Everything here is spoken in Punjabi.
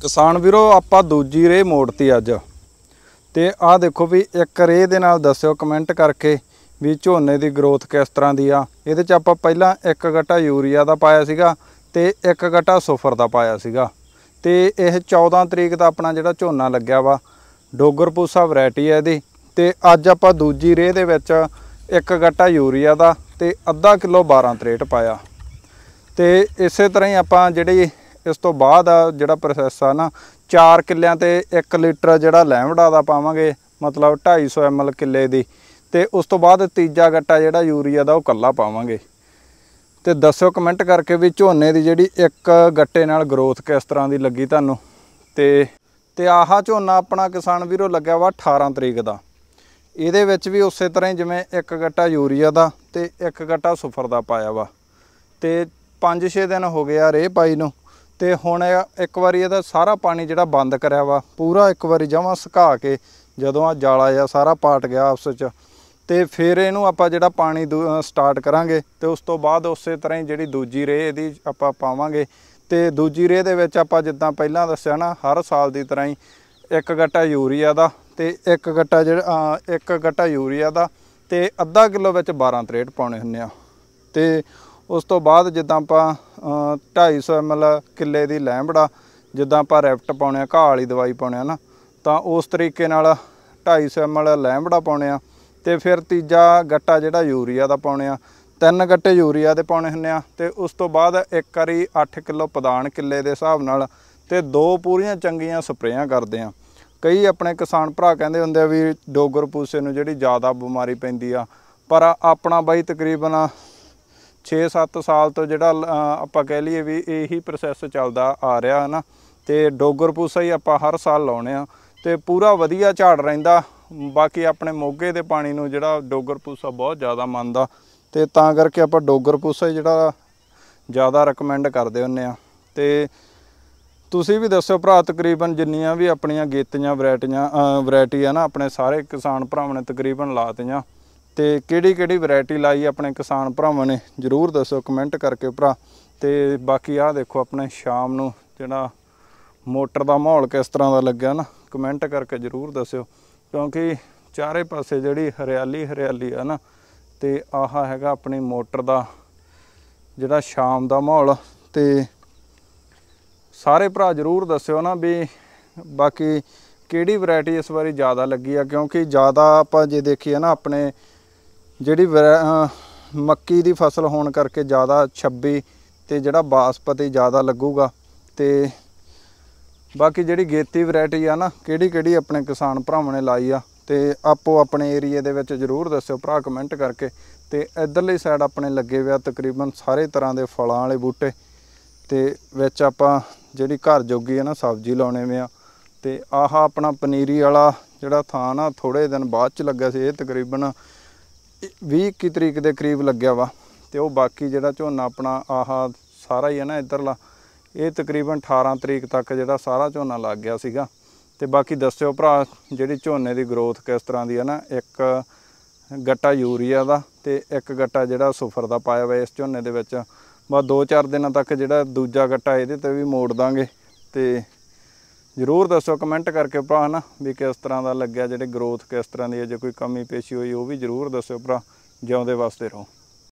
ਕਿਸਾਨ ਵੀਰੋ ਆਪਾਂ ਦੂਜੀ ਰੇ ਮੋੜਤੀ ਅੱਜ ਤੇ ਆਹ ਦੇਖੋ ਵੀ ਇੱਕ ਰੇ ਦੇ ਨਾਲ ਦੱਸਿਓ ਕਮੈਂਟ ਕਰਕੇ ਵੀ ਝੋਨੇ ਦੀ ਗਰੋਥ ਕਿਸ ਤਰ੍ਹਾਂ ਦੀ ਆ ਇਹਦੇ ਚ ਆਪਾਂ ਪਹਿਲਾਂ ਇੱਕ ਗੱਟਾ ਯੂਰੀਆ ਦਾ ਪਾਇਆ ਸੀਗਾ ਤੇ ਇੱਕ ਗੱਟਾ ਸੋਫਰ ਦਾ ਪਾਇਆ ਸੀਗਾ ਤੇ ਇਹ 14 ਤਰੀਕ ਦਾ ਆਪਣਾ ਜਿਹੜਾ ਝੋਨਾ ਲੱਗਿਆ ਵਾ ਡੋਗਰ ਪੂਸਾ ਵੈਰਾਈਟੀ ਹੈ ਇਹਦੀ ਤੇ ਅੱਜ ਆਪਾਂ ਦੂਜੀ ਰੇ ਦੇ ਵਿੱਚ ਇੱਕ ਗੱਟਾ ਯੂਰੀਆ ਦਾ ਤੇ ਅੱਧਾ ਕਿਲੋ 12 ਤਰੇਟ ਪਾਇਆ ਤੇ ਇਸੇ ਤਰ੍ਹਾਂ ਹੀ ਆਪਾਂ ਜਿਹੜੀ ਇਸ ਤੋਂ ਬਾਅਦ ਆ ਜਿਹੜਾ ਪ੍ਰੋਸੈਸ ਆ ਨਾ 4 ਕਿੱਲਿਆਂ ਤੇ 1 ਲੀਟਰ ਜਿਹੜਾ ਲੈਮਡਾ ਦਾ ਪਾਵਾਂਗੇ ਮਤਲਬ 250 ml ਕਿੱਲੇ ਦੀ ਤੇ ਉਸ ਤੋਂ ਬਾਅਦ ਤੀਜਾ ਗੱਟਾ ਜਿਹੜਾ ਯੂਰੀਆ ਦਾ ਉਹ ਕੱਲਾ ਪਾਵਾਂਗੇ ਤੇ ਦੱਸੋ ਕਮੈਂਟ ਕਰਕੇ ਵੀ ਝੋਨੇ ਦੀ ਜਿਹੜੀ ਇੱਕ ਗੱਟੇ ਨਾਲ ਗਰੋਥ ਕਿਸ ਤਰ੍ਹਾਂ ਦੀ ਲੱਗੀ ਤੁਹਾਨੂੰ ਤੇ ਤੇ ਆਹਾ ਝੋਨਾ ਆਪਣਾ ਕਿਸਾਨ ਵੀਰੋ ਲੱਗਿਆ ਵਾ 18 ਤਰੀਕ ਦਾ ਇਹਦੇ ਵਿੱਚ ਵੀ ਉਸੇ ਤਰ੍ਹਾਂ ਹੀ ਜਿਵੇਂ ਇੱਕ ਗੱਟਾ ਯੂਰੀਆ ਦਾ ਤੇ ਇੱਕ ਗੱਟਾ ਸੁਫਰ ਦਾ ਪਾਇਆ ਵਾ ਤੇ 5-6 ਦਿਨ ਹੋ ਗਏ ਆ ਰੇ ਪਾਈ ਨੂੰ ਤੇ ਹੁਣ ਇੱਕ ਵਾਰੀ ਇਹਦਾ ਸਾਰਾ ਪਾਣੀ ਜਿਹੜਾ ਬੰਦ ਕਰਿਆ ਵਾ ਪੂਰਾ ਇੱਕ ਵਾਰੀ ਜਮਾ ਸੁਕਾ ਕੇ ਜਦੋਂ ਆ ਜਾਲਾ ਜਾਂ ਸਾਰਾ ਪਾਟ ਗਿਆ ਆਪਸ ਵਿੱਚ ਤੇ ਫਿਰ ਇਹਨੂੰ ਆਪਾਂ ਜਿਹੜਾ ਪਾਣੀ ਸਟਾਰਟ ਕਰਾਂਗੇ ਤੇ ਉਸ ਤੋਂ ਬਾਅਦ ਉਸੇ ਤਰ੍ਹਾਂ ਹੀ ਜਿਹੜੀ ਦੂਜੀ ਰੇਹ ਇਹਦੀ ਆਪਾਂ ਪਾਵਾਂਗੇ ਤੇ ਦੂਜੀ ਰੇਹ ਦੇ ਵਿੱਚ ਆਪਾਂ ਜਿੱਦਾਂ ਪਹਿਲਾਂ ਦੱਸਿਆ ਨਾ ਹਰ ਸਾਲ ਦੀ ਤਰ੍ਹਾਂ ਹੀ ਇੱਕ ਗੱਟਾ ਯੂਰੀਆ ਦਾ ਤੇ ਇੱਕ ਗੱਟਾ ਜਿਹੜਾ ਇੱਕ ਗੱਟਾ ਯੂਰੀਆ ਦਾ ਤੇ ਅੱਧਾ ਕਿਲੋ ਵਿੱਚ 12 ਤਰੇਟ ਪਾਉਣੇ ਹੁੰਨੇ ਆ ਤੇ ਉਸ ਤੋਂ ਬਾਅਦ ਜਿੱਦਾਂ ਆਪਾਂ 250 ml ਕਿੱਲੇ ਦੀ ਲੈਂਬੜਾ ਜਿੱਦਾਂ ਆਪਾਂ ਰੈਪਟ ਪਾਉਣੇ ਆ ਘਾਹ ਵਾਲੀ ਦਵਾਈ ਪਾਉਣੇ ਆ ਨਾ ਤਾਂ ਉਸ ਤਰੀਕੇ ਨਾਲ 250 ml ਲੈਂਬੜਾ ਪਾਉਣੇ ਆ ਤੇ ਫਿਰ ਤੀਜਾ ਗੱਟਾ ਜਿਹੜਾ ਯੂਰੀਆ ਦਾ ਪਾਉਣੇ ਆ ਤਿੰਨ ਗੱਟੇ ਯੂਰੀਆ ਦੇ ਪਾਉਣੇ ਹੁੰਨੇ ਆ ਤੇ ਉਸ ਤੋਂ ਬਾਅਦ ਇੱਕ ਵਾਰੀ 8 ਕਿਲੋ ਪਦਾਨ ਕਿੱਲੇ ਦੇ ਹਿਸਾਬ ਨਾਲ ਤੇ ਦੋ ਪੂਰੀਆਂ ਚੰਗੀਆਂ ਸਪਰੇਆਂ ਕਰਦੇ ਆ ਕਈ ਆਪਣੇ ਕਿਸਾਨ ਭਰਾ ਕਹਿੰਦੇ ਹੁੰਦੇ ਆ ਵੀ ਡੋਗਰ ਪੂਸੇ ਨੂੰ ਜਿਹੜੀ ਜ਼ਿਆਦਾ ਬਿਮਾਰੀ ਪੈਂਦੀ ਆ ਪਰ ਆਪਣਾ ਬਾਈ ਤਕਰੀਬਨ 6-7 ਸਾਲ ਤੋਂ ਜਿਹੜਾ ਆਪਾਂ ਕਹਿ ਲਈਏ ਵੀ ਇਹੀ ਪ੍ਰੋਸੈਸ ਚੱਲਦਾ ਆ ਰਿਹਾ ਹੈ ਨਾ ਤੇ ਡੋਗਰ ਪੂਸਾ ਹੀ ਆਪਾਂ ਹਰ ਸਾਲ ਲਾਉਨੇ ਆ ਤੇ ਪੂਰਾ ਵਧੀਆ ਝਾੜ ਰਹਿੰਦਾ ਬਾਕੀ ਆਪਣੇ ਮੋਗੇ ਦੇ ਪਾਣੀ ਨੂੰ ਜਿਹੜਾ ਡੋਗਰ ਪੂਸਾ ਬਹੁਤ ਜ਼ਿਆਦਾ ਮੰਨਦਾ ਤੇ ਤਾਂ ਕਰਕੇ ਆਪਾਂ ਡੋਗਰ ਪੂਸਾ ਜਿਹੜਾ ਜ਼ਿਆਦਾ ਰეკਮੈਂਡ ਕਰਦੇ ਹੁੰਨੇ ਆ ਤੇ ਤੁਸੀਂ ਵੀ ਦੱਸੋ ਭਰਾ ਤਕਰੀਬਨ ਜਿੰਨੀਆਂ ਵੀ ਆਪਣੀਆਂ ਗੇਤੀਆਂ ਵੈਰਾਈਟੀਆਂ ਵੈਰਾਈਟੀ ਆ ਨਾ ਆਪਣੇ ਸਾਰੇ ਕਿਸਾਨ ਭਰਾਵਾਂ ਨੇ ਤਕਰੀਬਨ ਲਾਤੀਆਂ ਤੇ ਕਿਹੜੀ ਕਿਹੜੀ ਵੈਰਾਈਟੀ ਲਾਈ ਆਪਣੇ ਕਿਸਾਨ ਭਰਾਵਾਂ ਨੇ ਜਰੂਰ ਦੱਸੋ ਕਮੈਂਟ ਕਰਕੇ ਭਰਾ ਤੇ ਬਾਕੀ ਆਹ ਦੇਖੋ ਆਪਣੇ ਸ਼ਾਮ ਨੂੰ ਜਿਹੜਾ ਮੋਟਰ ਦਾ ਮਾਹੌਲ ਕਿਸ ਤਰ੍ਹਾਂ ਦਾ ਲੱਗਿਆ ਨਾ ਕਮੈਂਟ ਕਰਕੇ ਜਰੂਰ ਦੱਸਿਓ ਕਿਉਂਕਿ ਚਾਰੇ ਪਾਸੇ ਜਿਹੜੀ ਹਰਿਆਲੀ ਹਰਿਆਲੀ ਆ ਨਾ ਤੇ ਆਹ ਹੈਗਾ ਆਪਣੀ ਮੋਟਰ ਦਾ ਜਿਹੜਾ ਸ਼ਾਮ ਦਾ ਮਾਹੌਲ ਤੇ ਸਾਰੇ ਭਰਾ ਜਰੂਰ ਦੱਸਿਓ ਨਾ ਵੀ ਬਾਕੀ ਕਿਹੜੀ ਵੈਰਾਈਟੀ ਇਸ ਵਾਰੀ ਜ਼ਿਆਦਾ ਲੱਗੀ ਆ ਕਿਉਂਕਿ ਜ਼ਿਆਦਾ ਆਪਾਂ ਜੇ ਦੇਖੀਏ ਨਾ ਆਪਣੇ ਜਿਹੜੀ ਮੱਕੀ ਦੀ ਫਸਲ ਹੋਣ ਕਰਕੇ ਜ਼ਿਆਦਾ 26 ਤੇ ਜਿਹੜਾ ਬਾਸਪਤੀ ਜ਼ਿਆਦਾ ਲੱਗੂਗਾ ਤੇ ਬਾਕੀ ਜਿਹੜੀ ਗੇਤੀ ਵੈਰਾਈਟੀ ਆ ਨਾ ਕਿਹੜੀ ਕਿਹੜੀ ਆਪਣੇ ਕਿਸਾਨ ਭਰਾਵਾਂ ਨੇ ਲਾਈ ਆ ਤੇ ਆਪੋ ਆਪਣੇ ਏਰੀਆ ਦੇ ਵਿੱਚ ਜ਼ਰੂਰ ਦੱਸਿਓ ਭਰਾ ਕਮੈਂਟ ਕਰਕੇ ਤੇ ਇਧਰਲੀ ਸਾਈਡ ਆਪਣੇ ਲੱਗੇ ਹੋਇਆ ਤਕਰੀਬਨ ਸਾਰੇ ਤਰ੍ਹਾਂ ਦੇ ਫਲਾਂ ਵਾਲੇ ਬੂਟੇ ਤੇ ਵਿੱਚ ਆਪਾਂ ਜਿਹੜੀ ਘਰ ਜੋਗੀ ਆ ਨਾ ਸਬਜ਼ੀ ਲਾਉਣੇ ਵੇ ਆ ਤੇ ਆਹ ਆਪਣਾ ਪਨੀਰੀ ਵਾਲਾ ਜਿਹੜਾ ਥਾਂ ਨਾ ਥੋੜੇ ਦਿਨ ਬਾਅਦ ਚ ਲੱਗਾ ਸੀ ਇਹ ਤਕਰੀਬਨ 20 ਤਰੀਕ ਦੇ ਕਰੀਬ ਲੱਗਿਆ ਵਾ ਤੇ ਉਹ ਬਾਕੀ ਜਿਹੜਾ ਝੋਨਾ ਆਪਣਾ ਆਹ ਸਾਰਾ ਹੀ ਹੈ ਨਾ ਇਧਰਲਾ ਇਹ ਤਕਰੀਬਨ 18 ਤਰੀਕ ਤੱਕ ਜਿਹੜਾ ਸਾਰਾ ਝੋਨਾ ਲੱਗ ਗਿਆ ਸੀਗਾ ਤੇ ਬਾਕੀ ਦੱਸਿਓ ਭਰਾ ਜਿਹੜੀ ਝੋਨੇ ਦੀ ਗਰੋਥ ਕਿਸ ਤਰ੍ਹਾਂ ਦੀ ਹੈ ਨਾ ਇੱਕ ਗੱਟਾ ਯੂਰੀਆ ਦਾ ਤੇ ਇੱਕ ਗੱਟਾ ਜਿਹੜਾ ਸੁਫਰ ਦਾ ਪਾਇਆ ਹੋਇਆ ਇਸ ਝੋਨੇ ਦੇ ਵਿੱਚ ਬਸ 2-4 ਦਿਨਾਂ ਤੱਕ ਜਿਹੜਾ ਦੂਜਾ ਗੱਟਾ ਇਹਦੇ ਤੇ ਵੀ ਮੋੜ ਦਾਂਗੇ ਤੇ ਜ਼ਰੂਰ ਦੱਸੋ ਕਮੈਂਟ ਕਰਕੇ ਭਰਾ ਨਾ ਵੀ ਕਿਸ ਤਰ੍ਹਾਂ ਦਾ ਲੱਗਿਆ ਜਿਹੜੇ ਗਰੋਥ ਕਿਸ ਤਰ੍ਹਾਂ ਦੀ ਹੈ ਜੇ ਕੋਈ ਕਮੀ ਪੇਸ਼ੀ ਹੋਈ ਉਹ ਵੀ ਜ਼ਰੂਰ ਦੱਸਿਓ ਭਰਾ ਜਿਉਂਦੇ ਵਾਸਤੇ ਰਹੋ